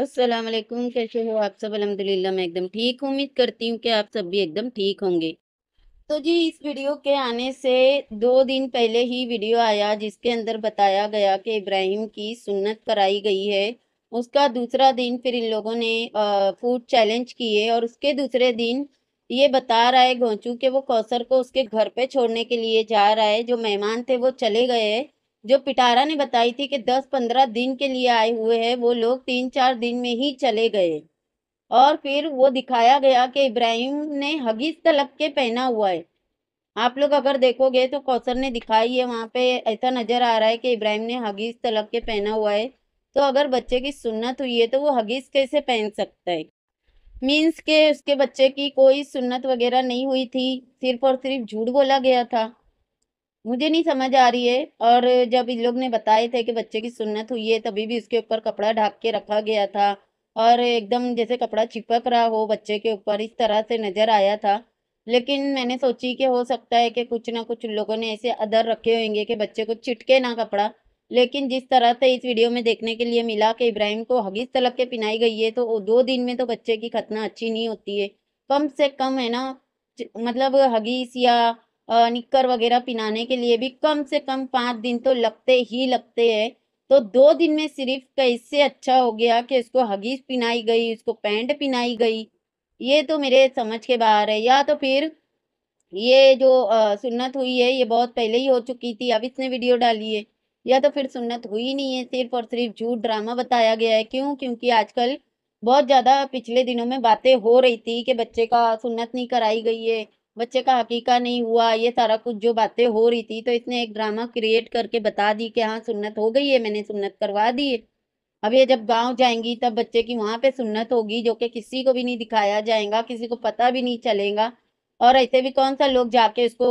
अस्सलाम वालेकुम कैसे हो आप सब अलहमदिल्ला मैं एकदम ठीक हूँ उम्मीद करती हूँ कि आप सब भी एकदम ठीक होंगे तो जी इस वीडियो के आने से दो दिन पहले ही वीडियो आया जिसके अंदर बताया गया कि इब्राहिम की सुन्नत कराई गई है उसका दूसरा दिन फिर इन लोगों ने फूड चैलेंज किए और उसके दूसरे दिन ये बता रहा है घोंचू कि वो कौसर को उसके घर पे छोड़ने के लिए जा रहा है जो मेहमान थे वो चले गए जो पिटारा ने बताई थी कि दस पंद्रह दिन के लिए आए हुए हैं वो लोग तीन चार दिन में ही चले गए और फिर वो दिखाया गया कि इब्राहिम ने हगीज तलक के पहना हुआ है आप लोग अगर देखोगे तो कौसर ने दिखाई है वहाँ पे ऐसा नज़र आ रहा है कि इब्राहिम ने हगीज तलक के पहना हुआ है तो अगर बच्चे की सुन्नत हुई है तो वो हगीज कैसे पहन सकता है मीन्स के उसके बच्चे की कोई सुन्नत वगैरह नहीं हुई थी सिर्फ और सिर्फ झूठ बोला गया था मुझे नहीं समझ आ रही है और जब इन लोग ने बताए थे कि बच्चे की सुन्नत हुई है तभी भी उसके ऊपर कपड़ा ढाक के रखा गया था और एकदम जैसे कपड़ा चिपक रहा हो बच्चे के ऊपर इस तरह से नज़र आया था लेकिन मैंने सोची कि हो सकता है कि कुछ ना कुछ लोगों ने ऐसे अदर रखे होंगे कि बच्चे को चिटके ना कपड़ा लेकिन जिस तरह से इस वीडियो में देखने के लिए मिला कि इब्राहिम को हगीज तलक के पिनाई गई है तो दो दिन में तो बच्चे की खतना अच्छी नहीं होती है कम से कम है ना मतलब हगीस या निक्कर वगैरह पिनाने के लिए भी कम से कम पाँच दिन तो लगते ही लगते हैं तो दो दिन में सिर्फ कैसे अच्छा हो गया कि इसको हगीज पिनाई गई इसको पैंट पिनाई गई ये तो मेरे समझ के बाहर है या तो फिर ये जो सुन्नत हुई है ये बहुत पहले ही हो चुकी थी अब इसने वीडियो डाली है या तो फिर सुन्नत हुई नहीं है सिर्फ और सिर्फ झूठ ड्रामा बताया गया है क्यों क्योंकि आजकल बहुत ज़्यादा पिछले दिनों में बातें हो रही थी कि बच्चे का सुन्नत नहीं कराई गई है बच्चे का हकीका नहीं हुआ ये सारा कुछ जो बातें हो रही थी तो इसने एक ड्रामा क्रिएट करके बता दी कि हाँ सुन्नत हो गई है मैंने सुन्नत करवा दी है अब ये जब गांव जाएंगी तब बच्चे की वहाँ पे सुन्नत होगी जो कि किसी को भी नहीं दिखाया जाएगा किसी को पता भी नहीं चलेगा और ऐसे भी कौन सा लोग जाके उसको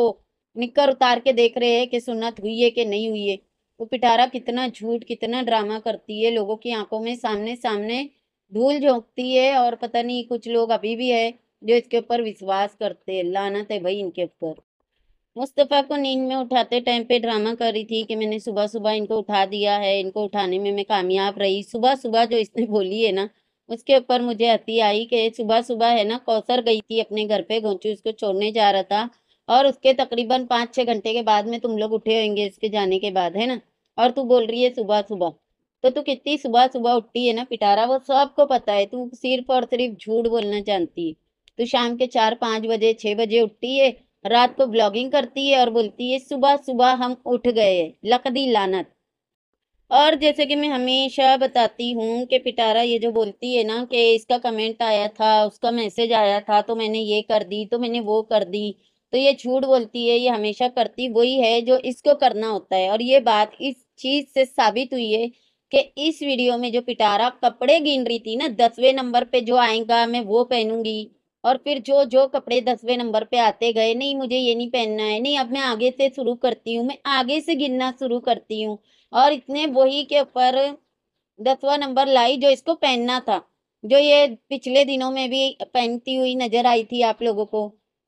निकर उतार के देख रहे हैं कि सुन्नत हुई है कि नहीं हुई है वो पिटारा कितना झूठ कितना ड्रामा करती है लोगों की आंखों में सामने सामने धूल झोंकती है और पता नहीं कुछ लोग अभी भी है जो इसके ऊपर विश्वास करते लाना लानत है भाई इनके ऊपर मुस्तफ़ा को नींद में उठाते टाइम पे ड्रामा कर रही थी कि मैंने सुबह सुबह इनको उठा दिया है इनको उठाने में मैं कामयाब रही सुबह सुबह जो इसने बोली है ना उसके ऊपर मुझे हती आई कि सुबह सुबह है ना कौसर गई थी अपने घर पे घोंचू उसको छोड़ने जा रहा था और उसके तकरीबन पाँच छः घंटे के बाद में तुम लोग उठे होंगे इसके जाने के बाद है ना और तू बोल रही है सुबह सुबह तो तू कितनी सुबह सुबह उठती है ना पिटारा वो सबको पता है तू सिर्फ और सिर्फ झूठ बोलना जानती है तो शाम के चार पाँच बजे छः बजे उठती है रात को ब्लॉगिंग करती है और बोलती है सुबह सुबह हम उठ गए लकदी लानत और जैसे कि मैं हमेशा बताती हूँ कि पिटारा ये जो बोलती है ना कि इसका कमेंट आया था उसका मैसेज आया था तो मैंने ये कर दी तो मैंने वो कर दी तो ये झूठ बोलती है ये हमेशा करती वही है जो इसको करना होता है और ये बात इस चीज़ से साबित हुई है कि इस वीडियो में जो पिटारा कपड़े गिन रही थी ना दसवें नंबर पे जो आएगा मैं वो पहनूंगी और फिर जो जो कपड़े दसवें नंबर पे आते गए नहीं मुझे ये नहीं पहनना है नहीं अब मैं आगे से शुरू करती हूँ मैं आगे से गिनना शुरू करती हूँ और इसने वही के ऊपर दसवा नंबर लाई जो इसको पहनना था जो ये पिछले दिनों में भी पहनती हुई नजर आई थी आप लोगों को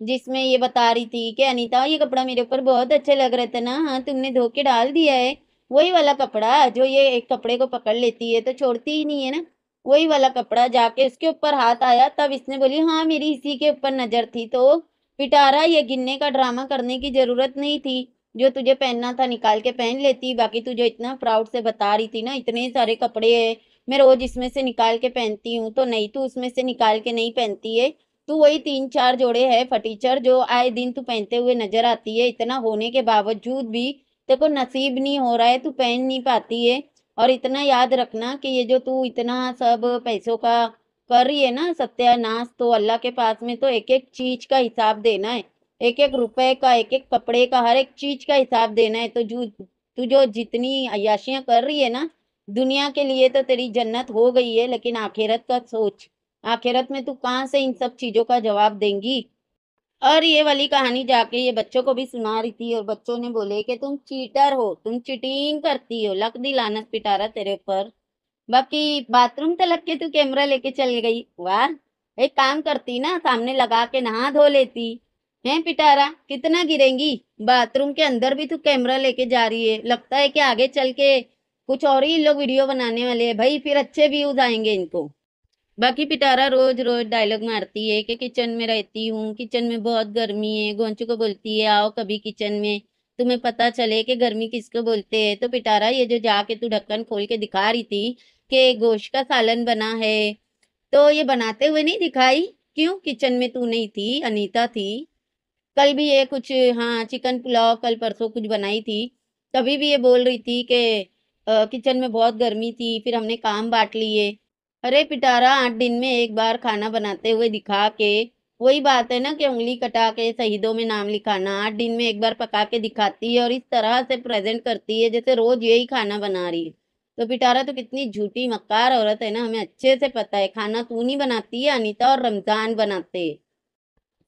जिसमें ये बता रही थी कि अनिता ये कपड़ा मेरे ऊपर बहुत अच्छा लग रहा था ना हाँ तुमने धो के डाल दिया है वही वाला कपड़ा जो ये एक कपड़े को पकड़ लेती है तो छोड़ती ही नहीं है ना वही वाला कपड़ा जाके उसके ऊपर हाथ आया तब इसने बोली हाँ मेरी इसी के ऊपर नजर थी तो पिटारा ये गिनने का ड्रामा करने की जरूरत नहीं थी जो तुझे पहनना था निकाल के पहन लेती बाकी तुझे इतना प्राउड से बता रही थी ना इतने सारे कपड़े है मैं रोज इसमें से निकाल के पहनती हूँ तो नहीं तू उसमें से निकाल के नहीं पहनती है तू वही तीन चार जोड़े है फटीचर जो आए दिन तू पहनते हुए नजर आती है इतना होने के बावजूद भी तेको नसीब नहीं हो रहा है तू पहन नहीं पाती है और इतना याद रखना कि ये जो तू इतना सब पैसों का कर रही है ना सत्यानाश तो अल्लाह के पास में तो एक एक चीज का हिसाब देना है एक एक रुपए का एक एक कपड़े का हर एक चीज का हिसाब देना है तो जो तू जो जितनी अयाशियाँ कर रही है ना दुनिया के लिए तो तेरी जन्नत हो गई है लेकिन आखिरत का सोच आखिरत में तू कहाँ से इन सब चीज़ों का जवाब देंगी और ये वाली कहानी जाके ये बच्चों को भी सुना रही थी और बच्चों ने बोले कि तुम चीटर हो तुम चिटिंग करती हो लक दी लानत पिटारा तेरे पर बाकी बाथरूम लग के तू कैमरा लेके चल गई वाह एक काम करती ना सामने लगा के नहा धो लेती है पिटारा कितना गिरेंगी बाथरूम के अंदर भी तू कैमरा लेके जा रही है लगता है कि आगे चल के कुछ और ही लोग वीडियो बनाने वाले हैं भाई फिर अच्छे व्यूज आएंगे इनको बाकी पिटारा रोज रोज डायलॉग मारती है कि किचन में रहती हूँ किचन में बहुत गर्मी है गोंचू को बोलती है आओ कभी किचन में तुम्हें पता चले कि गर्मी किसको बोलते हैं तो पिटारा ये जो जाके तू ढक्कन खोल के दिखा रही थी कि गोश्त का सालन बना है तो ये बनाते हुए नहीं दिखाई क्यों किचन में तू नहीं थी अनीता थी कल भी ये कुछ हाँ चिकन पुलाव कल परसों कुछ बनाई थी तभी भी ये बोल रही थी कि किचन में बहुत गर्मी थी फिर हमने काम बांट लिए अरे पिटारा आठ दिन में एक बार खाना बनाते हुए दिखा के वही बात है ना कि उंगली कटा के शहीदों में नाम लिखाना आठ दिन में एक बार पका के दिखाती है और इस तरह से प्रेजेंट करती है जैसे रोज यही खाना बना रही है तो पिटारा तो कितनी झूठी मक्कार औरत है ना हमें अच्छे से पता है खाना तू नहीं बनाती है अनिता और रमजान बनाते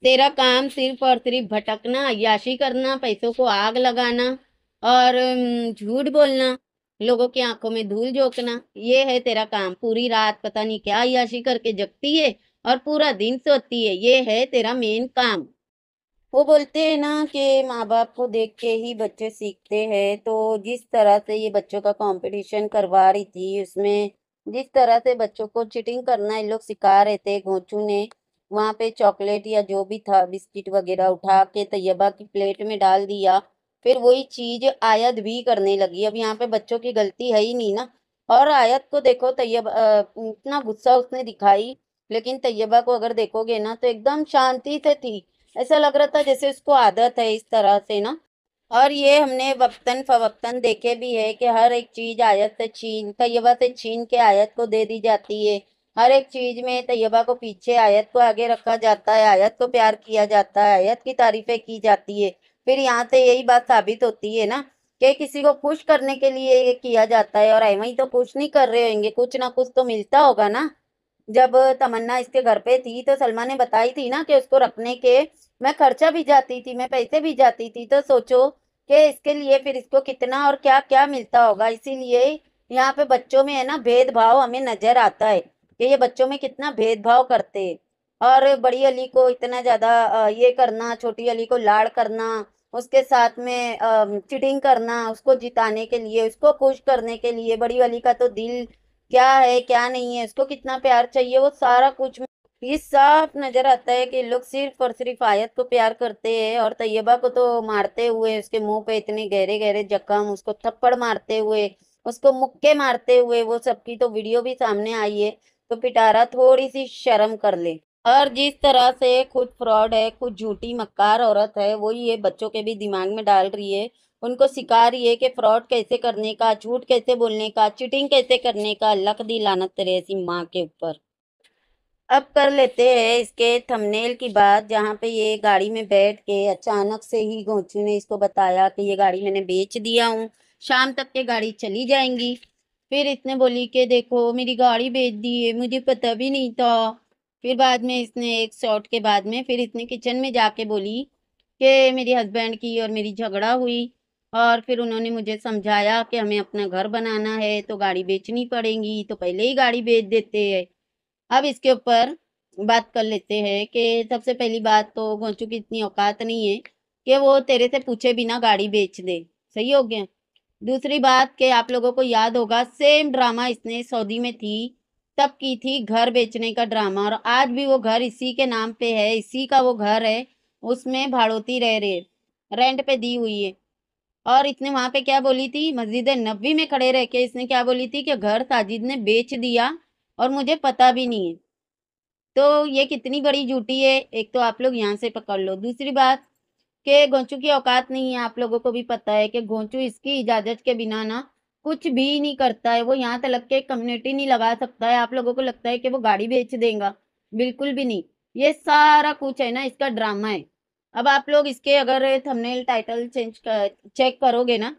तेरा काम सिर्फ और सिर्फ भटकना अयाशी करना पैसों को आग लगाना और झूठ बोलना लोगों की आंखों में धूल झोंकना ये है तेरा काम पूरी रात पता नहीं क्या याशी करके जगती है और पूरा दिन सोती है ये है तेरा मेन काम वो बोलते हैं ना कि माँ बाप को देख के ही बच्चे सीखते हैं तो जिस तरह से ये बच्चों का कंपटीशन करवा रही थी उसमें जिस तरह से बच्चों को चिटिंग करना ये लोग सिखा रहे थे घोंचू ने वहाँ पे चॉकलेट या जो भी था बिस्किट वगैरह उठा के तैयबा की प्लेट में डाल दिया फिर वही चीज़ आयत भी करने लगी अब यहाँ पे बच्चों की गलती है ही नहीं ना और आयत को देखो तैयब इतना गुस्सा उसने दिखाई लेकिन तैयबा को अगर देखोगे ना तो एकदम शांति से थी ऐसा लग रहा था जैसे उसको आदत है इस तरह से ना और ये हमने वक्तन फवक्तन देखे भी है कि हर एक चीज़ आयत से छीन तैयबा से छीन के आयत को दे दी जाती है हर एक चीज़ में तैयबा को पीछे आयत को आगे रखा जाता है आयत को प्यार किया जाता है आयत की तारीफ़ें की जाती है फिर यहाँ से यही बात साबित होती है ना कि किसी को खुश करने के लिए ये किया जाता है और वही तो खुश नहीं कर रहे होंगे कुछ ना कुछ तो मिलता होगा ना जब तमन्ना इसके घर पे थी तो सलमा ने बताई थी ना कि उसको रखने के मैं खर्चा भी जाती थी मैं पैसे भी जाती थी तो सोचो कि इसके लिए फिर इसको कितना और क्या क्या मिलता होगा इसीलिए यहाँ पे बच्चों में है ना भेदभाव हमें नजर आता है कि ये बच्चों में कितना भेदभाव करते और बड़ी अली को इतना ज़्यादा ये करना छोटी अली को लाड़ करना उसके साथ में चिटिंग करना उसको जिताने के लिए उसको खुश करने के लिए बड़ी वाली का तो दिल क्या है क्या नहीं है उसको कितना प्यार चाहिए वो सारा कुछ ये साफ नजर आता है कि लोग सिर्फ और सिर्फ आयत को प्यार करते हैं और तैयबा को तो मारते हुए उसके मुंह पे इतने गहरे गहरे जख्म उसको थप्पड़ मारते हुए उसको मुक्के मारते हुए वो सबकी तो वीडियो भी सामने आई है तो पिटारा थोड़ी सी शर्म कर ले और जिस तरह से खुद फ्रॉड है खुद झूठी मक्कार औरत है वही ये बच्चों के भी दिमाग में डाल रही है उनको सिखा रही है कि फ्रॉड कैसे करने का झूठ कैसे बोलने का चिटिंग कैसे करने का लक दी लानत तेरे ऐसी माँ के ऊपर अब कर लेते हैं इसके थंबनेल की बात जहाँ पे ये गाड़ी में बैठ के अचानक से ही गोचू ने इसको बताया कि ये गाड़ी मैंने बेच दिया हूँ शाम तक ये गाड़ी चली जाएंगी फिर इसने बोली कि देखो मेरी गाड़ी बेच दी है मुझे पता भी नहीं था फिर बाद में इसने एक शॉट के बाद में फिर इसने किचन में जाके बोली कि मेरी हस्बैंड की और मेरी झगड़ा हुई और फिर उन्होंने मुझे समझाया कि हमें अपना घर बनाना है तो गाड़ी बेचनी पड़ेगी तो पहले ही गाड़ी बेच देते है अब इसके ऊपर बात कर लेते हैं कि सबसे पहली बात तो गोंचू की इतनी औकात नहीं है कि वो तेरे से पूछे बिना गाड़ी बेच दे सही हो गया दूसरी बात कि आप लोगों को याद होगा सेम ड्रामा इसने सऊदी में थी तब की थी घर बेचने का ड्रामा और आज भी वो घर इसी के नाम पे है इसी का वो घर है उसमें भाड़ोती रह रहे रेंट पे दी हुई है और इसने वहाँ पे क्या बोली थी मस्जिद नब्बी में खड़े रह के इसने क्या बोली थी कि घर साजिद ने बेच दिया और मुझे पता भी नहीं है तो ये कितनी बड़ी झूठी है एक तो आप लोग यहाँ से पकड़ लो दूसरी बात कि गोंचू की औकात नहीं है आप लोगों को भी पता है कि गोंचू इसकी इजाज़त के बिना ना कुछ भी नहीं करता है वो यहाँ लग के कम्युनिटी नहीं लगा सकता है आप लोगों को लगता है कि वो गाड़ी बेच देगा बिल्कुल भी नहीं ये सारा कुछ है ना इसका ड्रामा है अब आप लोग इसके अगर थंबनेल टाइटल चेंज कर चेक करोगे ना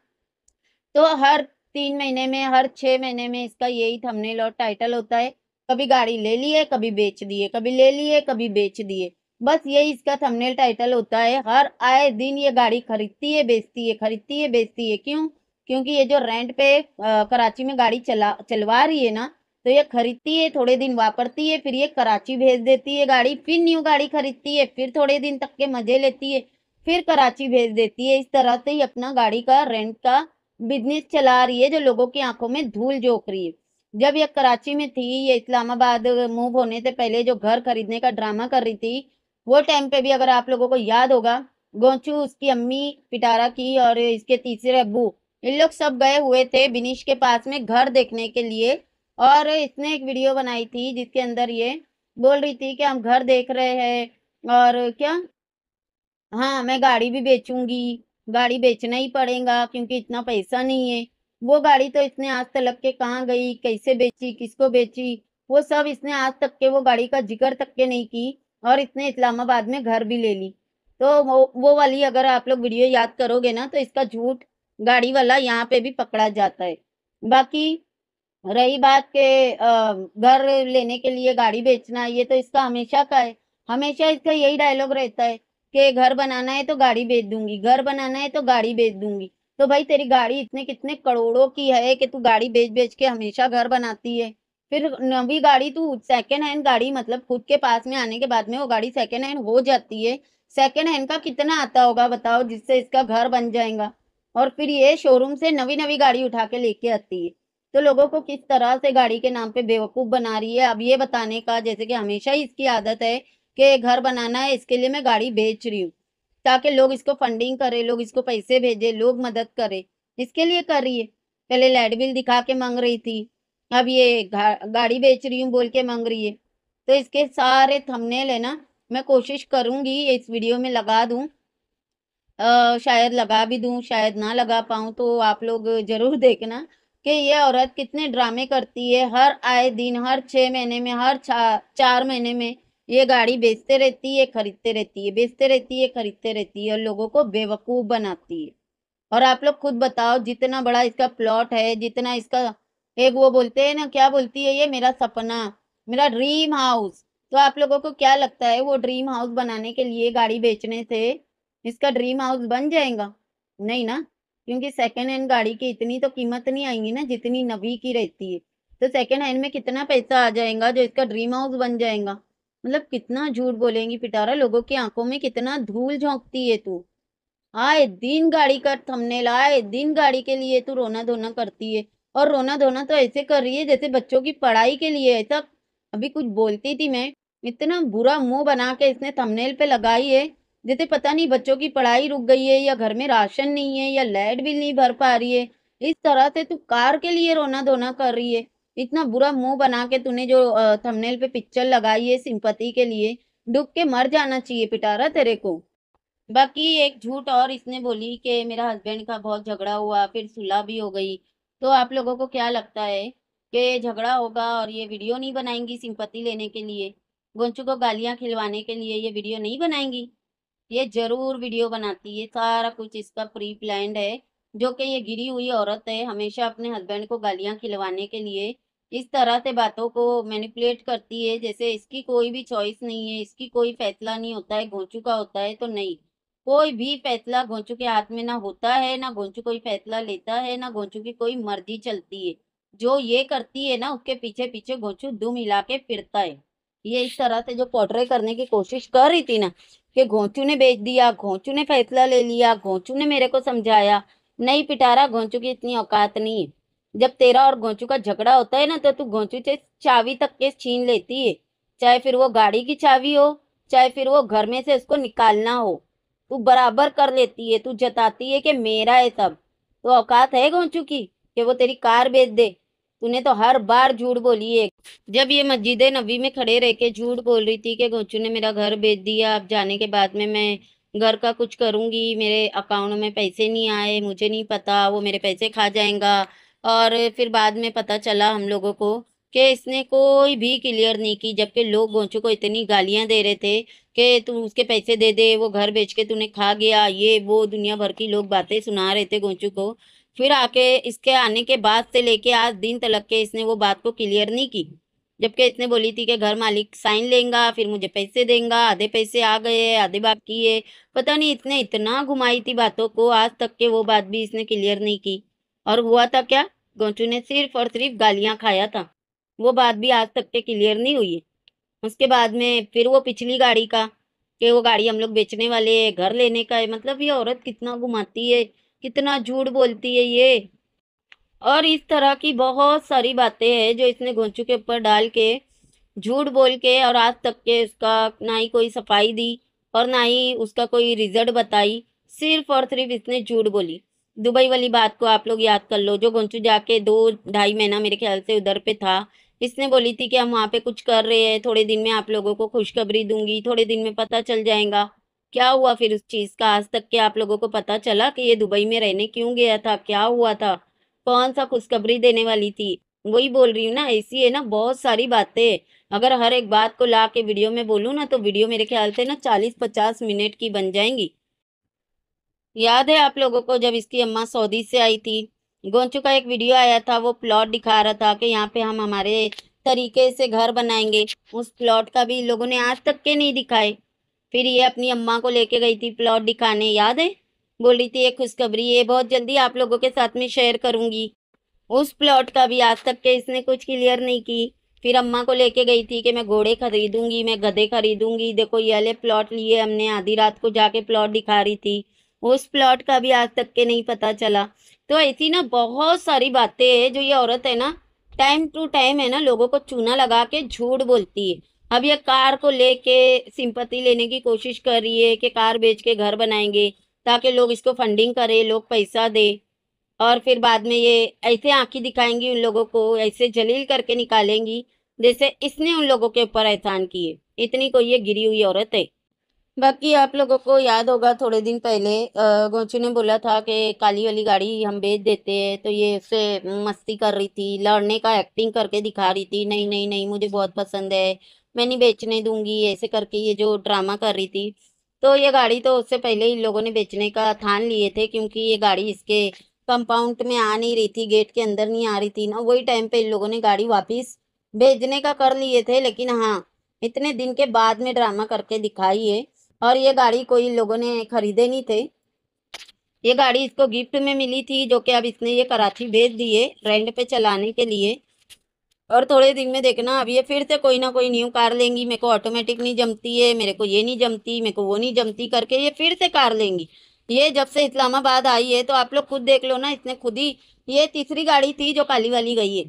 तो हर तीन महीने में हर छः महीने में इसका यही थंबनेल और टाइटल होता है कभी गाड़ी ले लिए कभी बेच दिए कभी ले लिए कभी बेच दिए बस यही इसका थंबनेल टाइटल होता है हर आए दिन ये गाड़ी खरीदती है बेचती है खरीदती है बेचती है क्यों क्योंकि ये जो रेंट पे कराची में गाड़ी चला चलवा रही है ना तो ये खरीदती है थोड़े दिन वापरती है फिर ये कराची भेज देती है गाड़ी फिर न्यू गाड़ी खरीदती है फिर थोड़े दिन तक के मज़े लेती है फिर कराची भेज देती है इस तरह से ही अपना गाड़ी का रेंट का बिजनेस चला रही है जो लोगों की आंखों में धूल झोंक रही है जब ये कराची में थी ये इस्लामाबाद मूव होने से पहले जो घर खरीदने का ड्रामा कर रही थी वो टाइम पे भी अगर आप लोगों को याद होगा गोचू उसकी अम्मी पिटारा की और इसके तीसरे अबू इन लोग सब गए हुए थे बिनिश के पास में घर देखने के लिए और इसने एक वीडियो बनाई थी जिसके अंदर ये बोल रही थी कि हम घर देख रहे हैं और क्या हाँ मैं गाड़ी भी बेचूंगी गाड़ी बेचना ही पड़ेगा क्योंकि इतना पैसा नहीं है वो गाड़ी तो इसने आज तक के कहाँ गई कैसे बेची किसको बेची वो सब इसने आज तक के वो गाड़ी का जिक्र तक के नहीं की और इसने इस्लामाबाद में घर भी ले ली तो वो वो वाली अगर आप लोग वीडियो याद करोगे ना तो इसका झूठ गाड़ी वाला यहाँ पे भी पकड़ा जाता है बाकी रही बात के घर लेने के लिए गाड़ी बेचना ये तो इसका हमेशा का है हमेशा इसका यही डायलॉग रहता है कि घर बनाना है तो गाड़ी बेच दूंगी घर बनाना है तो गाड़ी बेच दूंगी तो भाई तेरी गाड़ी इतने कितने करोड़ों की है कि तू गाड़ी बेच बेच के हमेशा घर बनाती है फिर नवी गाड़ी तू सेकेंड हैंड गाड़ी मतलब खुद के पास में आने के बाद में वो गाड़ी सेकेंड हैंड हो जाती है सेकेंड हैंड का कितना आता होगा बताओ जिससे इसका घर बन जाएगा और फिर ये शोरूम से नवी नवी गाड़ी उठा के लेके आती है तो लोगों को किस तरह से गाड़ी के नाम पे बेवकूफ़ बना रही है अब ये बताने का जैसे कि हमेशा ही इसकी आदत है कि घर बनाना है इसके लिए मैं गाड़ी बेच रही हूँ ताकि लोग इसको फंडिंग करे लोग इसको पैसे भेजे लोग मदद करे इसके लिए कर रही है पहले लाइट बिल दिखा के मांग रही थी अब ये गाड़ी बेच रही हूँ बोल के मांग रही है तो इसके सारे थमने लेना मैं कोशिश करूंगी इस वीडियो में लगा दूँ आ, शायद लगा भी दूं शायद ना लगा पाऊं तो आप लोग ज़रूर देखना कि ये औरत कितने ड्रामे करती है हर आए दिन हर छः महीने में हर चा, चार महीने में ये गाड़ी बेचते रहती है खरीदते रहती है बेचते रहती है खरीदते रहती है और लोगों को बेवकूफ़ बनाती है और आप लोग खुद बताओ जितना बड़ा इसका प्लॉट है जितना इसका एक वो बोलते हैं ना क्या बोलती है ये मेरा सपना मेरा ड्रीम हाउस तो आप लोगों को क्या लगता है वो ड्रीम हाउस बनाने के लिए गाड़ी बेचने से इसका ड्रीम हाउस बन जाएगा नहीं ना क्योंकि सेकेंड हैंड गाड़ी की इतनी तो कीमत नहीं आएंगी ना जितनी नवी की रहती है तो सेकेंड हैंड में कितना पैसा आ जाएगा जो इसका ड्रीम हाउस बन जाएगा मतलब कितना झूठ बोलेंगी पिटारा लोगों की आंखों में कितना धूल झोंकती है तू आए दिन गाड़ी का थमने लाए दिन गाड़ी के लिए तू रोना धोना करती है और रोना धोना तो ऐसे कर रही है जैसे बच्चों की पढ़ाई के लिए ऐसा अभी कुछ बोलती थी मैं इतना बुरा मुंह बना के इसने थंबनेल पे लगाई है देते पता नहीं बच्चों की पढ़ाई रुक गई है या घर में राशन नहीं है या लाइट बिल नहीं भर पा रही है इस तरह से तू कार के लिए रोना धोना कर रही है इतना बुरा मुंह बना के तूने जो थंबनेल पे पिक्चर लगाई है सिंपति के लिए डूब के मर जाना चाहिए पिटारा तेरे को बाकी एक झूठ और इसने बोली कि मेरा हस्बैंड का बहुत झगड़ा हुआ फिर सुलह भी हो गई तो आप लोगों को क्या लगता है कि झगड़ा होगा और ये वीडियो नहीं बनाएंगी सिंपत्ति लेने के लिए गोंचू को गालियाँ खिलवाने के लिए ये वीडियो नहीं बनाएंगी ये जरूर वीडियो बनाती है सारा कुछ इसका प्री प्लान है जो कि ये गिरी हुई औरत है हमेशा अपने हस्बैंड को गालियाँ खिलवाने के लिए इस तरह से बातों को मैनिपुलेट करती है जैसे इसकी कोई भी चॉइस नहीं है इसकी कोई फैसला नहीं होता है घोंचू का होता है तो नहीं कोई भी फैसला घोंचू के हाथ में ना होता है ना घोंचू कोई फैसला लेता है ना घोंचू की कोई मर्जी चलती है जो ये करती है ना उसके पीछे पीछे घोंचू दुम हिला के फिरता है ये इस तरह से जो पोर्ट्रे करने की कोशिश कर रही थी ना कि घोंचू ने बेच दिया घोंचू ने फैसला ले लिया घोंचू ने मेरे को समझाया नहीं पिटारा घोंचू की इतनी औकात नहीं है जब तेरा और घोंचू का झगड़ा होता है ना तो तू घोंचू से चावी तक के छीन लेती है चाहे फिर वो गाड़ी की चावी हो चाहे फिर वो घर में से उसको निकालना हो तू बराबर कर लेती है तू जताती है कि मेरा है सब तो औकात है घोंचू की कि वो तेरी कार बेच दे तूने तो हर बार झूठ बोली है जब ये मस्जिद नबी में खड़े रह के झूठ बोल रही थी कि गोचू ने मेरा घर बेच दिया अब जाने के बाद में मैं घर का कुछ करूँगी मेरे अकाउंट में पैसे नहीं आए मुझे नहीं पता वो मेरे पैसे खा जाएगा और फिर बाद में पता चला हम लोगों को कि इसने कोई भी क्लियर नहीं की जबकि लोग गोचू को इतनी गालियाँ दे रहे थे कि तू उसके पैसे दे दे वो घर बेच के तूने खा गया ये वो दुनिया भर की लोग बातें सुना रहे थे गोचू को फिर आके इसके आने के बाद से लेके आज दिन तलक के इसने वो बात को क्लियर नहीं की जबकि इसने बोली थी कि घर मालिक साइन लेगा फिर मुझे पैसे देंगे आधे पैसे आ गए आधे बाकी है पता नहीं इसने इतना घुमाई थी बातों को आज तक के वो बात भी इसने क्लियर नहीं की और हुआ था क्या गोंचू ने सिर्फ और सिर्फ गालियाँ खाया था वो बात भी आज तक के क्लियर नहीं हुई है उसके बाद में फिर वो पिछली गाड़ी का कि वो गाड़ी हम लोग बेचने वाले है घर लेने का है मतलब ये औरत कितना घुमाती है कितना झूठ बोलती है ये और इस तरह की बहुत सारी बातें हैं जो इसने घोंचू के ऊपर डाल के झूठ बोल के और आज तक के उसका ना ही कोई सफाई दी और ना ही उसका कोई रिजल्ट बताई सिर्फ और सिर्फ इसने झूठ बोली दुबई वाली बात को आप लोग याद कर लो जो घोंचू जाके दो ढाई महीना मेरे ख्याल से उधर पे था इसने बोली थी कि हम वहाँ पे कुछ कर रहे हैं थोड़े दिन में आप लोगों को खुशखबरी दूंगी थोड़े दिन में पता चल जाएगा क्या हुआ फिर उस चीज़ का आज तक के आप लोगों को पता चला कि ये दुबई में रहने क्यों गया था क्या हुआ था कौन सा खुशखबरी देने वाली थी वही बोल रही हूँ ना ऐसी है ना बहुत सारी बातें अगर हर एक बात को ला के वीडियो में बोलू ना तो वीडियो मेरे ख्याल से ना चालीस पचास मिनट की बन जाएंगी याद है आप लोगों को जब इसकी अम्मा सऊदी से आई थी गोंचू का एक वीडियो आया था वो प्लॉट दिखा रहा था कि यहाँ पे हम हमारे तरीके से घर बनाएंगे उस प्लॉट का भी लोगों ने आज तक के नहीं दिखाए फिर ये अपनी अम्मा को लेके गई थी प्लॉट दिखाने याद है बोल रही थी ये खुशखबरी ये बहुत जल्दी आप लोगों के साथ में शेयर करूँगी उस प्लॉट का भी आज तक के इसने कुछ क्लियर नहीं की फिर अम्मा को लेके गई थी कि मैं घोड़े खरीदूंगी मैं गधे खरीदूंगी देखो ये वाले प्लॉट लिए हमने आधी रात को जाके प्लॉट दिखा रही थी उस प्लॉट का भी आज तक के नहीं पता चला तो ऐसी ना बहुत सारी बातें है जो ये औरत है ना टाइम टू टाइम है ना लोगों को चूना लगा के झूठ बोलती है अब ये कार को लेके सिंपत्ति लेने की कोशिश कर रही है कि कार बेच के घर बनाएंगे ताकि लोग इसको फंडिंग करें लोग पैसा दे और फिर बाद में ये ऐसे आंखें दिखाएंगी उन लोगों को ऐसे जलील करके निकालेंगी जैसे इसने उन लोगों के ऊपर एहसान किए इतनी कोई ये गिरी हुई औरत है बाकी आप लोगों को याद होगा थोड़े दिन पहले गोचू ने बोला था कि काली वाली गाड़ी हम बेच देते हैं तो ये उससे मस्ती कर रही थी लड़ने का एक्टिंग करके दिखा रही थी नहीं नहीं नहीं मुझे बहुत पसंद है मैं नहीं बेचने दूंगी ऐसे करके ये जो ड्रामा कर रही थी तो ये गाड़ी तो उससे पहले ही लोगों ने बेचने का थान लिए थे क्योंकि ये गाड़ी इसके कंपाउंड में आ नहीं रही थी गेट के अंदर नहीं आ रही थी ना वही टाइम पे इन लोगों ने गाड़ी वापस भेजने का कर लिए थे लेकिन हाँ इतने दिन के बाद में ड्रामा करके दिखाई है और ये गाड़ी कोई लोगों ने खरीदे नहीं थे ये गाड़ी इसको गिफ्ट में मिली थी जो कि अब इसने ये कराची भेज दिए रेंट पे चलाने के लिए और थोड़े दिन में देखना अब ये फिर से कोई ना कोई न्यू कार लेंगी मेरे को ऑटोमेटिक नहीं जमती है मेरे को ये नहीं जमती मेरे को वो नहीं जमती करके ये फिर से कार लेंगी ये जब से इस्लामाबाद आई है तो आप लोग खुद देख लो ना इसने खुद ही ये तीसरी गाड़ी थी जो काली वाली गई है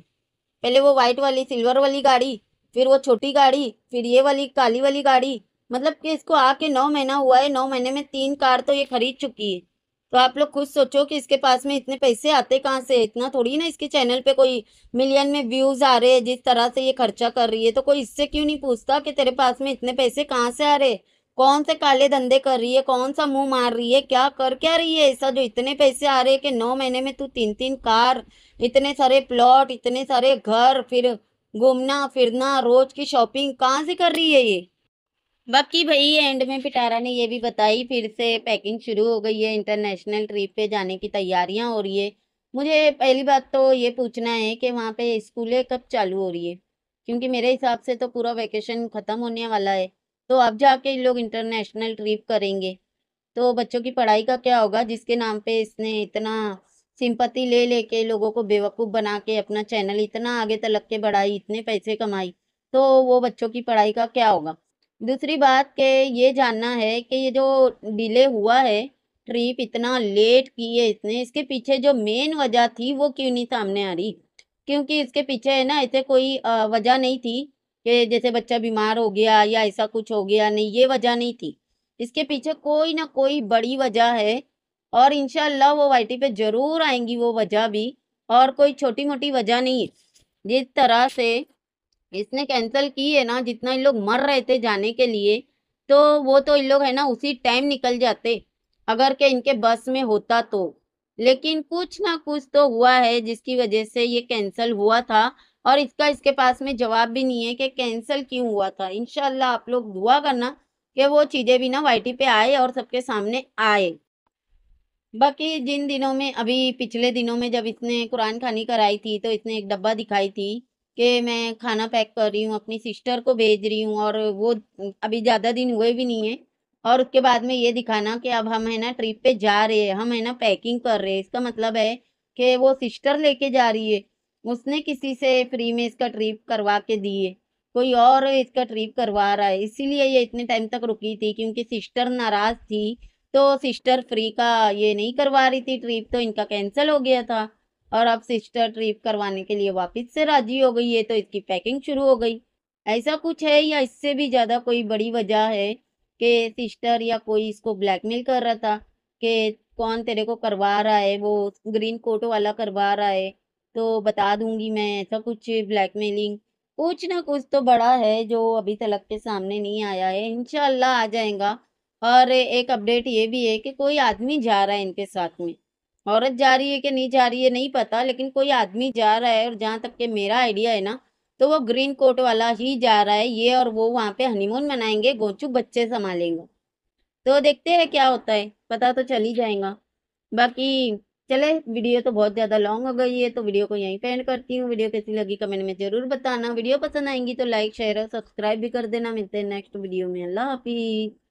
पहले वो व्हाइट वाली सिल्वर वाली गाड़ी फिर वो छोटी गाड़ी फिर ये वाली काली वाली गाड़ी मतलब कि इसको आके नौ महीना हुआ है नौ महीने में तीन कार तो ये खरीद चुकी है तो आप लोग खुद सोचो कि इसके पास में इतने पैसे आते कहाँ से इतना थोड़ी ना इसके चैनल पे कोई मिलियन में व्यूज आ रहे हैं जिस तरह से ये खर्चा कर रही है तो कोई इससे क्यों नहीं पूछता कि तेरे पास में इतने पैसे कहाँ से आ रहे कौन से काले धंधे कर रही है कौन सा मुंह मार रही है क्या कर क्या रही है ऐसा जो इतने पैसे आ रहे हैं कि नौ महीने में तू तीन तीन कार इतने सारे प्लॉट इतने सारे घर फिर घूमना फिरना रोज की शॉपिंग कहाँ से कर रही है ये बाकी भाई एंड में पिटारा ने ये भी बताई फिर से पैकिंग शुरू हो गई है इंटरनेशनल ट्रिप पे जाने की तैयारियां हो रही है मुझे पहली बात तो ये पूछना है कि वहाँ पे स्कूलें कब चालू हो रही है क्योंकि मेरे हिसाब से तो पूरा वैकेशन ख़त्म होने वाला है तो अब जाके इन लोग इंटरनेशनल ट्रिप करेंगे तो बच्चों की पढ़ाई का क्या होगा जिसके नाम पर इसने इतना सिंपत्ति ले लेके लोगों को बेवकूफ़ बना के अपना चैनल इतना आगे तलक के बढ़ाई इतने पैसे कमाई तो वो बच्चों की पढ़ाई का क्या होगा दूसरी बात के ये जानना है कि ये जो डिले हुआ है ट्रिप इतना लेट की है इसने इसके पीछे जो मेन वजह थी वो क्यों नहीं सामने आ रही क्योंकि इसके पीछे है ना ऐसे कोई वजह नहीं थी कि जैसे बच्चा बीमार हो गया या ऐसा कुछ हो गया नहीं ये वजह नहीं थी इसके पीछे कोई ना कोई बड़ी वजह है और इनशाला वो वाई पे ज़रूर आएंगी वो वजह भी और कोई छोटी मोटी वजह नहीं है जिस तरह से इसने कैंसिल की है ना जितना इन लोग मर रहे थे जाने के लिए तो वो तो इन लोग है ना उसी टाइम निकल जाते अगर के इनके बस में होता तो लेकिन कुछ ना कुछ तो हुआ है जिसकी वजह से ये कैंसिल हुआ था और इसका इसके पास में जवाब भी नहीं है कि कैंसिल क्यों हुआ था इनशाला आप लोग दुआ करना कि वो चीज़ें भी ना वाई पे आए और सबके सामने आए बाकी जिन दिनों में अभी पिछले दिनों में जब इसने कुरान खानी कराई थी तो इसने एक डब्बा दिखाई थी कि मैं खाना पैक कर रही हूँ अपनी सिस्टर को भेज रही हूँ और वो अभी ज़्यादा दिन हुए भी नहीं है और उसके बाद में ये दिखाना कि अब हम है ना ट्रिप पे जा रहे हैं हम है ना पैकिंग कर रहे हैं इसका मतलब है कि वो सिस्टर लेके जा रही है उसने किसी से फ्री में इसका ट्रिप करवा के दिए कोई और इसका ट्रिप करवा रहा है इसीलिए ये इतने टाइम तक रुकी थी क्योंकि सिस्टर नाराज थी तो सिस्टर फ्री का ये नहीं करवा रही थी ट्रिप तो इनका कैंसिल हो गया था और अब सिस्टर ट्रिप करवाने के लिए वापस से राजी हो गई है तो इसकी पैकिंग शुरू हो गई ऐसा कुछ है या इससे भी ज़्यादा कोई बड़ी वजह है कि सिस्टर या कोई इसको ब्लैकमेल कर रहा था कि कौन तेरे को करवा रहा है वो ग्रीन कोट वाला करवा रहा है तो बता दूंगी मैं ऐसा कुछ ब्लैकमेलिंग कुछ ना कुछ तो बड़ा है जो अभी तलक के सामने नहीं आया है इनशाला आ जाएगा और एक अपडेट ये भी है कि कोई आदमी जा रहा है इनके साथ में औरत जा रही है कि नहीं जा रही है नहीं पता लेकिन कोई आदमी जा रहा है और जहाँ तक के मेरा आइडिया है ना तो वो ग्रीन कोट वाला ही जा रहा है ये और वो वहाँ पे हनीमून मनाएंगे गोचू बच्चे संभालेंगे तो देखते हैं क्या होता है पता तो चल ही जाएगा बाकी चले वीडियो तो बहुत ज़्यादा लॉन्ग हो गई है तो वीडियो को यहीं पर एंड करती हूँ वीडियो कैसी लगी कमेंट में ज़रूर बताना वीडियो पसंद आएंगी तो लाइक शेयर और सब्सक्राइब भी कर देना मिलते हैं नेक्स्ट वीडियो में अल्लाह हाफिज़